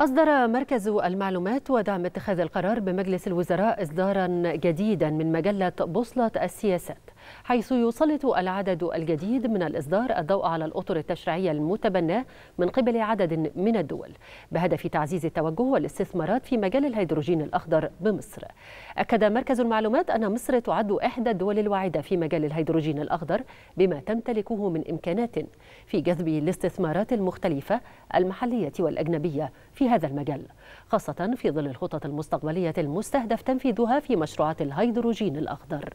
أصدر مركز المعلومات ودعم اتخاذ القرار بمجلس الوزراء إصدارا جديدا من مجلة بوصلة السياسات حيث يسلط العدد الجديد من الإصدار الضوء على الأطر التشريعية المتبناة من قبل عدد من الدول بهدف تعزيز التوجه والاستثمارات في مجال الهيدروجين الأخضر بمصر أكد مركز المعلومات أن مصر تعد إحدى الدول الواعدة في مجال الهيدروجين الأخضر بما تمتلكه من إمكانات في جذب الاستثمارات المختلفة المحلية والأجنبية في هذا المجال خاصة في ظل الخطط المستقبلية المستهدف تنفيذها في مشروعات الهيدروجين الأخضر